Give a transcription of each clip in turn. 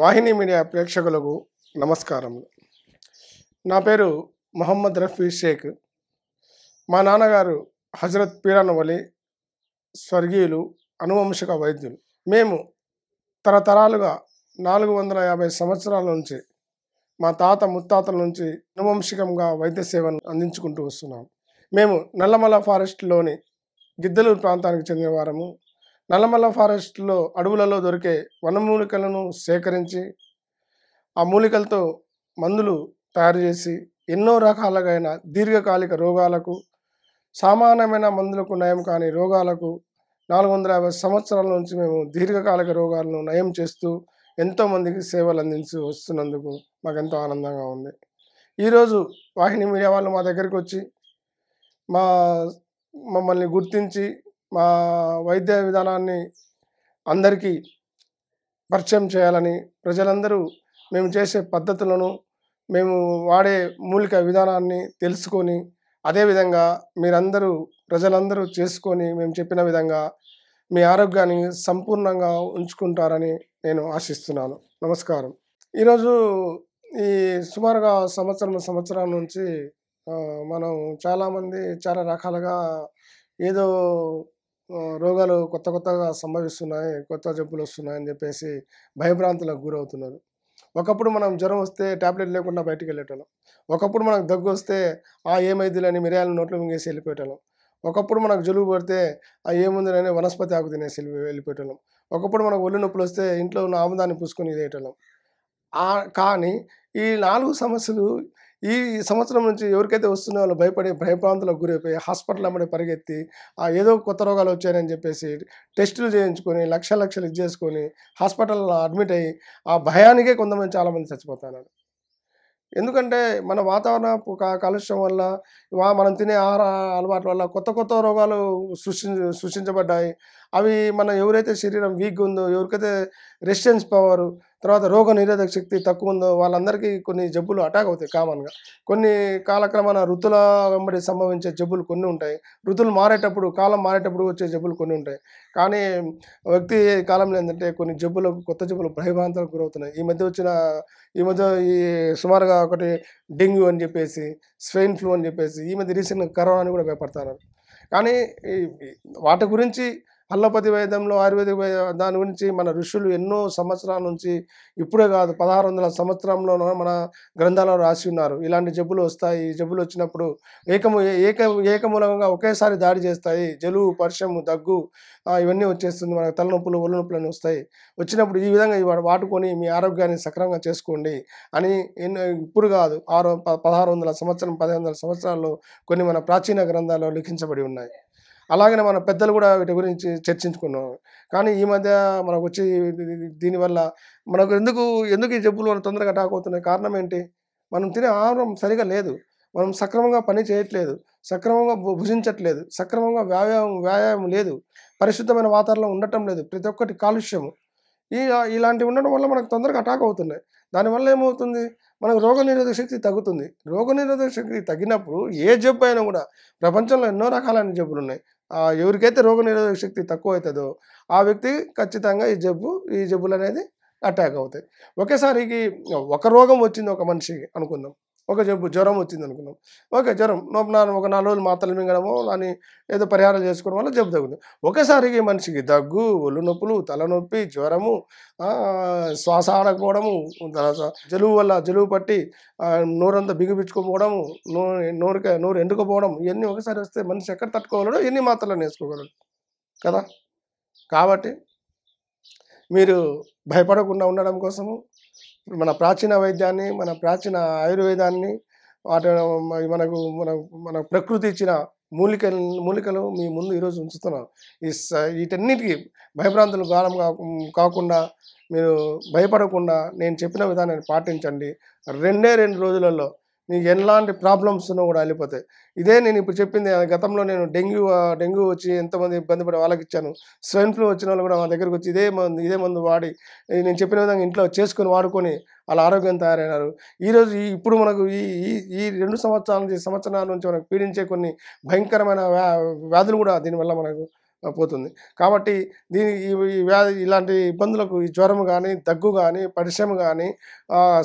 వాహిని media ప్రేక్షకులకు నమస్కారం నా పేరు మొహమ్మద్ రఫీ షేక్ మా నాన్నగారు హజరత్ పీరాన్ వలి స్వర్గీయులు అనువంశిక వైద్యులు మేము తరతరాలుగా నాలుగు వందల యాభై సంవత్సరాల నుంచి మా తాత ముత్తాతల నుంచి అనువంశికంగా వైద్య సేవను అందించుకుంటూ వస్తున్నాం మేము నల్లమల ఫారెస్ట్లోని గిద్దలూరు ప్రాంతానికి చెందిన వారము నల్లమల్ల ఫారెస్ట్లో అడవులలో దొరికే వనమూలికలను సేకరించి ఆ మూలికలతో మందులు తయారు చేసి ఎన్నో రకాలైన దీర్ఘకాలిక రోగాలకు సామాన్యమైన మందులకు నయం కాని రోగాలకు నాలుగు వందల యాభై సంవత్సరాల నుంచి మేము దీర్ఘకాలిక రోగాలను నయం చేస్తూ ఎంతోమందికి సేవలు అందించి వస్తున్నందుకు మాకెంతో ఆనందంగా ఉంది ఈరోజు వాహిని మీడియా వాళ్ళు మా దగ్గరికి వచ్చి మా మమ్మల్ని గుర్తించి మా వైద్య విధానాన్ని అందరికీ పరిచయం చేయాలని ప్రజలందరూ మేము చేసే పద్ధతులను మేము వాడే మూలిక విధానాన్ని తెలుసుకొని అదేవిధంగా మీరందరూ ప్రజలందరూ చేసుకొని మేము చెప్పిన విధంగా మీ ఆరోగ్యాన్ని సంపూర్ణంగా ఉంచుకుంటారని నేను ఆశిస్తున్నాను నమస్కారం ఈరోజు ఈ సుమారుగా సంవత్సరం సంవత్సరం నుంచి మనం చాలామంది చాలా రకాలుగా ఏదో రోగాలు కొత్త కొత్తగా సంభవిస్తున్నాయి కొత్త జబ్బులు వస్తున్నాయని చెప్పేసి భయభ్రాంతులకు గురవుతున్నారు ఒకప్పుడు మనం జ్వరం వస్తే ట్యాబ్లెట్ లేకుండా బయటికి వెళ్ళేటోళ్ళం ఒకప్పుడు మనకు దగ్గు వస్తే ఆ ఏమైదులని మిరియాలను నోట్లో మింగేసి వెళ్ళిపోయేటోళ్ళం ఒకప్పుడు మనకు జలుబు పడితే ఆ ఏముందులని వనస్పతి ఆకు తినేసి వెళ్ళిపోయేటోళ్ళం ఒకప్పుడు మనకు ఒళ్ళు నొప్పులు వస్తే ఇంట్లో ఉన్న ఆముదాన్ని పూసుకొని ఇదేయటోళ్ళం కానీ ఈ నాలుగు సమస్యలు ఈ సంవత్సరం నుంచి ఎవరికైతే వస్తున్నా వాళ్ళు భయపడి భయప్రాంతులకు గురైపోయి హాస్పిటల్ అమ్మడి పరిగెత్తి ఏదో కొత్త రోగాలు వచ్చాయని చెప్పేసి టెస్టులు చేయించుకొని లక్ష లక్షలు ఇది చేసుకొని హాస్పిటల్లో అడ్మిట్ అయ్యి ఆ భయానికే కొంతమంది చాలామంది చచ్చిపోతున్నారు ఎందుకంటే మన వాతావరణ కాలుష్యం వల్ల మనం తినే ఆహార అలవాట్ల వల్ల కొత్త కొత్త రోగాలు సృష్టి సృష్టించబడ్డాయి అవి మన ఎవరైతే శరీరం వీక్ ఉందో ఎవరికైతే రెసిస్టెన్స్ పవర్ తర్వాత రోగ నిరోధక శక్తి తక్కువ ఉందో వాళ్ళందరికీ కొన్ని జబ్బులు అటాక్ అవుతాయి కామన్గా కొన్ని కాలక్రమాన ఋతుల వెంబడి సంభవించే జబ్బులు కొన్ని ఉంటాయి ఋతులు మారేటప్పుడు కాలం మారేటప్పుడు వచ్చే జబ్బులు కొన్ని ఉంటాయి కానీ వ్యక్తి కాలంలో ఏంటంటే కొన్ని జబ్బులకు కొత్త జబ్బులు భయభ్రాంతాలకు గురవుతున్నాయి ఈ మధ్య వచ్చిన ఈ మధ్య ఈ సుమారుగా ఒకటి డెంగ్యూ అని చెప్పేసి స్వెయిన్ ఫ్లూ అని చెప్పేసి ఈ మధ్య రీసెంట్గా కరోనా అని కూడా భయపడతారు కానీ వాటి గురించి అల్లపతి వైద్యంలో ఆయుర్వేదిక దాని గురించి మన ఋషులు ఎన్నో సంవత్సరాల నుంచి ఇప్పుడే కాదు పదహారు వందల సంవత్సరంలో మన గ్రంథాలలో రాసి ఉన్నారు ఇలాంటి జబ్బులు వస్తాయి జబ్బులు వచ్చినప్పుడు ఏకము ఏక ఏకమూలంగా ఒకేసారి దాడి చేస్తాయి జలుబు పరిశ్రమ దగ్గు ఇవన్నీ వచ్చేస్తుంది మనకు తలనొప్పులు ఒళ్ళు నొప్పులు వస్తాయి వచ్చినప్పుడు ఈ విధంగా వాటుకొని మీ ఆరోగ్యాన్ని సక్రమంగా చేసుకోండి అని ఎన్నో ఇప్పుడు కాదు ఆరు పదహారు వందల సంవత్సరం పదిహేను వందల సంవత్సరాల్లో కొన్ని మన ప్రాచీన గ్రంథాలు లిఖించబడి ఉన్నాయి అలాగనే మన పెద్దలు కూడా వీటి గురించి చర్చించుకున్నాం కానీ ఈ మధ్య మనకు వచ్చి దీనివల్ల మనకు ఎందుకు ఎందుకు ఈ జబ్బులు మనం తొందరగా అటాక్ అవుతున్నాయి కారణం ఏంటి మనం తినే ఆహారం సరిగా లేదు మనం సక్రమంగా పని చేయట్లేదు సక్రమంగా భుజించట్లేదు సక్రమంగా వ్యాయామం వ్యాయామం లేదు పరిశుద్ధమైన వాతావరణం ఉండటం లేదు ప్రతి ఒక్కటి కాలుష్యము ఈ ఇలాంటివి ఉండడం వల్ల మనకు తొందరగా అటాక్ అవుతున్నాయి దానివల్ల ఏమవుతుంది మనకు రోగనిరోధక శక్తి తగ్గుతుంది రోగనిరోధక శక్తి తగ్గినప్పుడు ఏ జబ్బు అయినా కూడా ప్రపంచంలో ఎన్నో రకాలైన జబ్బులు ఉన్నాయి ఎవరికైతే రోగనిరోధక శక్తి తక్కువ అవుతుందో ఆ వ్యక్తి ఖచ్చితంగా ఈ జబ్బు ఈ జబ్బులు అనేది అటాక్ అవుతాయి ఒకేసారికి ఒక రోగం వచ్చింది ఒక మనిషికి అనుకుందాం ఒక జబ్బు జ్వరం వచ్చింది అనుకున్నాం ఓకే జ్వరం నా ఒక నాలుగు రోజులు మాత్రలు మింగడము అని ఏదో పరిహారం చేసుకోవడం వల్ల జబ్బు తగ్గుతుంది ఒకసారికి మనిషికి దగ్గు ఒళ్ళు నొప్పులు తలనొప్పి జ్వరము శ్వాస ఆడకపోవడము జలుబు వల్ల జలుబు పట్టి నోరంతా బిగుపించుకోపోవడము నోరు నోరు ఎండుకపోవడం ఇవన్నీ ఒకసారి వస్తే మనిషి ఎక్కడ తట్టుకోగలడు ఎన్ని మాత్రలు వేసుకోగలడు కదా కాబట్టి మీరు భయపడకుండా ఉండడం కోసము మన ప్రాచీన వైద్యాన్ని మన ప్రాచీన ఆయుర్వేదాన్ని వాటి మనకు మన మన ప్రకృతి ఇచ్చిన మూలికలు మూలికలు మీ ముందు ఈరోజు ఉంచుతున్నాను ఈ వీటన్నిటికీ భయభ్రాంతులు గాలం కాకుండా మీరు భయపడకుండా నేను చెప్పిన విధానాన్ని పాటించండి రెండే రెండు రోజులలో నీకు ఎలాంటి ప్రాబ్లమ్స్ ఉన్నా కూడా వెళ్ళిపోతాయి ఇదే నేను ఇప్పుడు చెప్పింది గతంలో నేను డెంగ్యూ డెంగ్యూ వచ్చి ఎంతమంది ఇబ్బంది పడి వాళ్ళకి ఇచ్చాను స్వైన్ ఫ్లూ వచ్చిన వాళ్ళు కూడా మా దగ్గరకు వచ్చి ఇదే మందు ఇదే మందు వాడి నేను చెప్పిన విధంగా ఇంట్లో చేసుకొని వాడుకొని వాళ్ళ ఆరోగ్యం తయారైనారు ఈరోజు ఇప్పుడు మనకు ఈ ఈ రెండు సంవత్సరాల నుంచి సంవత్సరాల నుంచి మనకు పీడించే కొన్ని భయంకరమైన వ్యాధులు కూడా దీనివల్ల మనకు పోతుంది కాబట్టి దీని ఈ వ్యాధి ఇలాంటి ఇబ్బందులకు ఈ జ్వరం కానీ దగ్గు కానీ పరిశ్రమ కానీ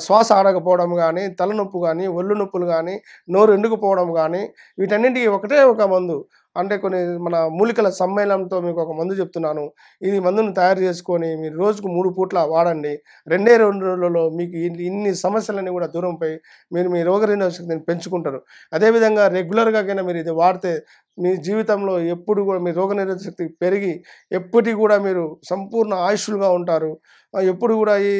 శ్వాస ఆడకపోవడం కానీ తలనొప్పు కానీ ఒళ్ళు నొప్పులు కానీ నోరు ఎండుకుపోవడం కానీ వీటన్నింటికి ఒకటే ఒక మందు అంటే కొన్ని మన మూలికల సమ్మేళనంతో మీకు ఒక మందు చెప్తున్నాను ఇది మందును తయారు చేసుకొని మీరు రోజుకు మూడు పూట్ల వాడండి రెండే రెండు రోజులలో మీకు ఇన్ని సమస్యలన్నీ కూడా దూరంపై మీరు మీ రోగ శక్తిని పెంచుకుంటారు అదేవిధంగా రెగ్యులర్గా కైనా మీరు ఇది వాడితే మీ జీవితంలో ఎప్పుడు కూడా మీ రోగనిరోధక శక్తి పెరిగి ఎప్పటికీ కూడా మీరు సంపూర్ణ ఆయుష్లుగా ఉంటారు ఎప్పుడు కూడా ఈ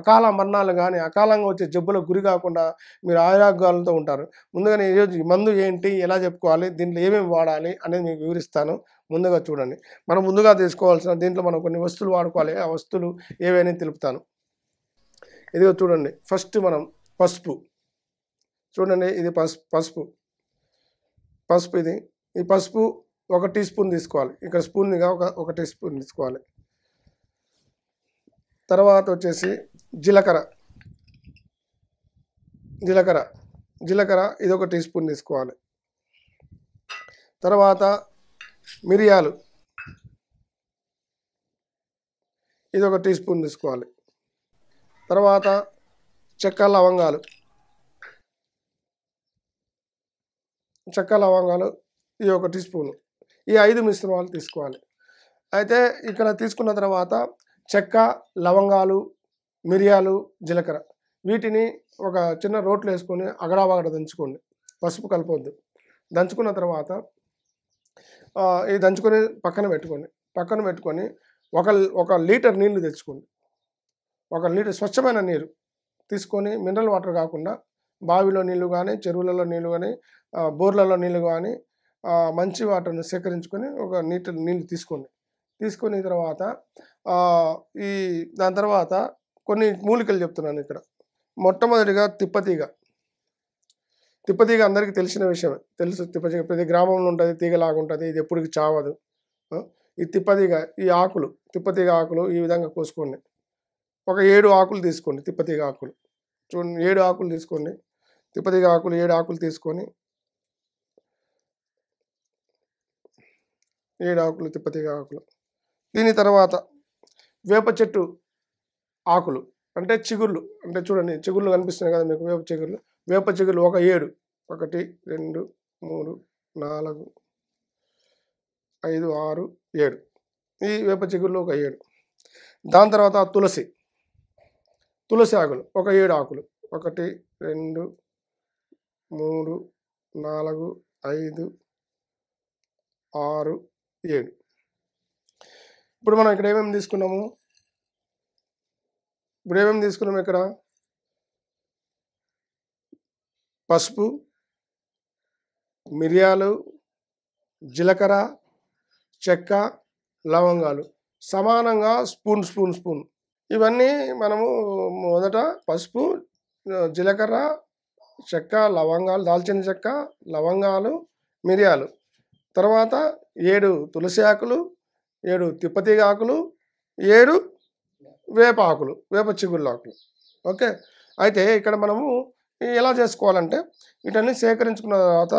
అకాల మరణాలు కానీ అకాలంగా వచ్చే జబ్బులకు గురి కాకుండా మీరు ఆరోగ్యాలతో ఉంటారు ముందుగానే ఈరోజు మందు ఏంటి ఎలా చెప్పుకోవాలి దీంట్లో ఏమేమి వాడాలి అనేది మీకు వివరిస్తాను ముందుగా చూడండి మనం ముందుగా తీసుకోవాల్సిన దీంట్లో మనం కొన్ని వస్తువులు వాడుకోవాలి ఆ వస్తువులు ఏవైనా తెలుపుతాను ఇదిగో చూడండి ఫస్ట్ మనం పసుపు చూడండి ఇది పసుపు పసుపు పసుపు ఇది ఈ పసుపు ఒక టీ స్పూన్ తీసుకోవాలి ఇక్కడ స్పూన్గా ఒక ఒక టీ స్పూన్ తీసుకోవాలి తర్వాత వచ్చేసి జీలకర్ర జీలకర్ర జీలకర్ర ఇది ఒక టీ స్పూన్ తీసుకోవాలి తర్వాత మిరియాలు ఇది ఒక టీ స్పూన్ తీసుకోవాలి తర్వాత చెక్క లవంగాలు చెక్క లవంగాలు ఈ ఒక టీ స్పూన్ ఈ ఐదు మిశ్రమాలు తీసుకోవాలి అయితే ఇక్కడ తీసుకున్న తర్వాత చెక్క లవంగాలు మిరియాలు జీలకర్ర వీటిని ఒక చిన్న రోట్లో వేసుకొని వగడ దంచుకోండి పసుపు కలపొద్దు దంచుకున్న తర్వాత ఇది దంచుకొని పక్కన పెట్టుకోండి పక్కన పెట్టుకొని ఒక ఒక లీటర్ నీళ్లు తెచ్చుకోండి ఒక లీటర్ స్వచ్ఛమైన నీరు తీసుకొని మినరల్ వాటర్ కాకుండా బావిలో నీళ్ళు కానీ చెరువులలో నీళ్ళు కానీ బోర్లలో నీళ్ళు కానీ మంచి వాటర్ని సేకరించుకొని ఒక నీటి నీళ్ళు తీసుకోండి తీసుకున్న తర్వాత ఈ దాని తర్వాత కొన్ని మూలికలు చెప్తున్నాను ఇక్కడ మొట్టమొదటిగా తిప్పతీగ తిప్పతీగ అందరికీ తెలిసిన విషయమే తెలుసు తిప్పతీగ ప్రతి గ్రామంలో ఉంటుంది తీగలాగా ఉంటుంది ఇది ఎప్పటికి చావదు ఈ తిప్పతీగ ఈ ఆకులు తిప్పతీగ ఆకులు ఈ విధంగా కోసుకోండి ఒక ఏడు ఆకులు తీసుకోండి తిప్పతీగ ఆకులు చూడండి ఏడు ఆకులు తీసుకోండి తిరుపతి ఆకులు ఏడు ఆకులు తీసుకొని ఏడు ఆకులు తిప్పతి ఆకులు దీని తర్వాత వేప చెట్టు ఆకులు అంటే చిగుళ్ళు అంటే చూడండి చిగుళ్ళు కనిపిస్తున్నాయి కదా మీకు వేప చిగుళ్ళు వేప చిగుళ్ళు ఒక ఏడు ఒకటి రెండు మూడు నాలుగు ఐదు ఆరు ఏడు ఈ వేప చిగుళ్ళు ఒక ఏడు దాని తర్వాత తులసి తులసి ఆకులు ఒక ఏడు ఆకులు ఒకటి రెండు మూడు నాలుగు ఐదు ఆరు ఏడు ఇప్పుడు మనం ఇక్కడ ఏమేమి తీసుకున్నాము ఇప్పుడు ఏమేమి తీసుకున్నాము ఇక్కడ పసుపు మిరియాలు జీలకర్ర చెక్క లవంగాలు సమానంగా స్పూన్ స్పూన్ స్పూన్ ఇవన్నీ మనము మొదట పసుపు జీలకర్ర చెక్క లవంగాలు దాల్చిన చెక్క లవంగాలు మిరియాలు తర్వాత ఏడు తులసి ఆకులు ఏడు తిప్పతీగ ఆకులు ఏడు వేప ఆకులు వేప చిగుళ్ళ ఆకులు ఓకే అయితే ఇక్కడ మనము ఎలా చేసుకోవాలంటే వీటన్ని సేకరించుకున్న తర్వాత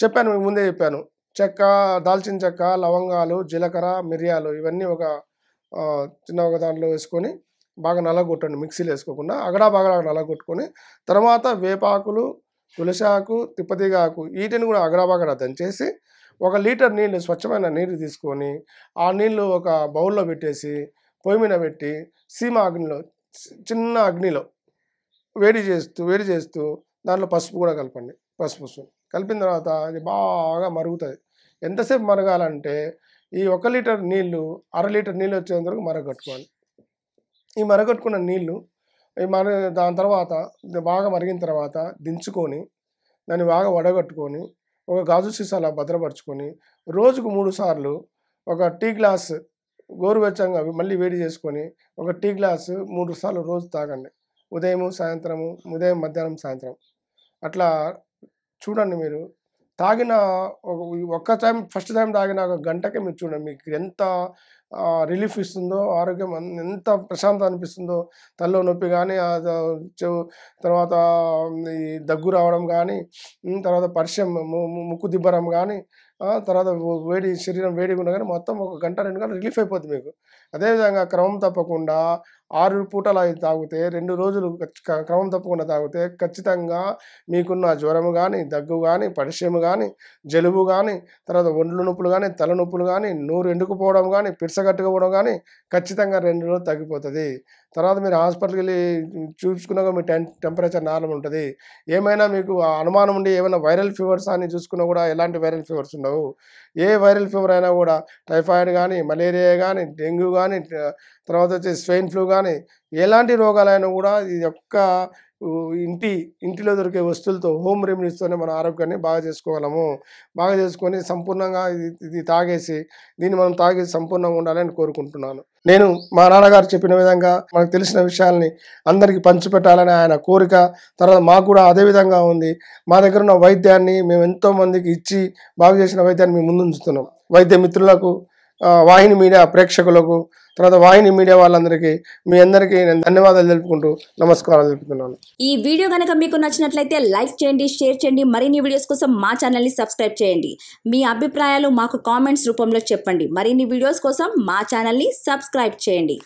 చెప్పాను ముందే చెప్పాను చెక్క దాల్చిన చెక్క లవంగాలు జీలకర్ర మిరియాలు ఇవన్నీ ఒక చిన్న ఒక దాంట్లో వేసుకొని బాగా నలగొట్టండి మిక్సీలు వేసుకోకుండా అగడా బాగా నలగొట్టుకొని తర్వాత వేపాకులు తులసాకు తిప్పతీగాకు వీటిని కూడా అగడాబాగడా దంచేసి ఒక లీటర్ నీళ్ళు స్వచ్ఛమైన నీరు తీసుకొని ఆ నీళ్ళు ఒక బౌల్లో పెట్టేసి పొయ్యి మీద పెట్టి సీమ అగ్నిలో చిన్న అగ్నిలో వేడి చేస్తూ వేడి చేస్తూ దాంట్లో పసుపు కూడా కలపండి పసుపు కలిపిన తర్వాత అది బాగా మరుగుతుంది ఎంతసేపు మరగాలంటే ఈ ఒక లీటర్ నీళ్ళు అర లీటర్ నీళ్ళు వచ్చేంత వరకు మరగట్టుకోవాలి ఈ మరగట్టుకున్న నీళ్లు ఈ మర దాని తర్వాత బాగా మరిగిన తర్వాత దించుకొని దాన్ని బాగా వడగట్టుకొని ఒక గాజు సీసాలా భద్రపరుచుకొని రోజుకు మూడు సార్లు ఒక టీ గ్లాస్ గోరువెచ్చంగా మళ్ళీ వేడి చేసుకొని ఒక టీ గ్లాస్ మూడు సార్లు రోజు తాగండి ఉదయము సాయంత్రము ఉదయం మధ్యాహ్నం సాయంత్రం అట్లా చూడండి మీరు తాగిన ఒక్క టైం ఫస్ట్ టైం తాగిన ఒక గంటకే మీరు చూడండి మీకు ఎంత రిలీఫ్ ఇస్తుందో ఆరోగ్యం ఎంత ప్రశాంతం అనిపిస్తుందో తల్లో నొప్పి కానీ తర్వాత ఈ దగ్గు రావడం కానీ తర్వాత పరిచయం ముక్కు దిబ్బరం కానీ తర్వాత వేడి శరీరం వేడిగా ఉన్నా కానీ మొత్తం ఒక గంట రెండు గంటలు రిలీఫ్ అయిపోతుంది మీకు అదేవిధంగా క్రమం తప్పకుండా ఆరు పూటలు అవి తాగితే రెండు రోజులు క్రమం తప్పకుండా తాగితే ఖచ్చితంగా మీకున్న జ్వరము కానీ దగ్గు కానీ పరిశ్రమ కానీ జలుబు కానీ తర్వాత ఒండ్లు నొప్పులు కానీ తలనొప్పులు కానీ నూరు ఎండుకుపోవడం కానీ పిర్స కట్టుకోవడం కానీ ఖచ్చితంగా రెండు రోజులు తగ్గిపోతుంది తర్వాత మీరు హాస్పిటల్కి వెళ్ళి చూసుకున్నాక మీ టెన్ టెంపరేచర్ నార్మల్ ఉంటుంది ఏమైనా మీకు అనుమానం ఉండి ఏమైనా వైరల్ ఫీవర్స్ అని చూసుకున్నా కూడా ఎలాంటి వైరల్ ఫీవర్స్ ఉండవు ఏ వైరల్ ఫీవర్ అయినా కూడా టైఫాయిడ్ కానీ మలేరియా కానీ డెంగ్యూ కానీ తర్వాత వచ్చి స్వైన్ ఫ్లూ కానీ ఎలాంటి రోగాలైనా కూడా ఈ యొక్క ఇంటి ఇంటిలో దొరికే వస్తువులతో హోమ్ రెమెడీస్తోనే మన ఆరోగ్యాన్ని బాగా చేసుకోగలము బాగా చేసుకొని సంపూర్ణంగా ఇది ఇది తాగేసి దీన్ని మనం తాగేసి సంపూర్ణంగా ఉండాలని కోరుకుంటున్నాను నేను మా నాన్నగారు చెప్పిన విధంగా మనకు తెలిసిన విషయాల్ని అందరికీ పంచిపెట్టాలని ఆయన కోరిక తర్వాత మాకు కూడా అదేవిధంగా ఉంది మా దగ్గర ఉన్న వైద్యాన్ని మేము ఎంతోమందికి ఇచ్చి బాగు చేసిన వైద్యాన్ని మేము ముందుంచుతున్నాం వైద్య మిత్రులకు వాహిని మీడియా ప్రేక్షకులకు తర్వాత వాహిని మీడియా వాళ్ళందరికీ మీ అందరికీ నేను ధన్యవాదాలు తెలుపుకుంటూ నమస్కారాలు తెలుపుతున్నాను ఈ వీడియో కనుక మీకు నచ్చినట్లయితే లైక్ చేయండి షేర్ చేయండి మరిన్ని వీడియోస్ కోసం మా ఛానల్ని సబ్స్క్రైబ్ చేయండి మీ అభిప్రాయాలు మాకు కామెంట్స్ రూపంలో చెప్పండి మరిన్ని వీడియోస్ కోసం మా ఛానల్ని సబ్స్క్రైబ్ చేయండి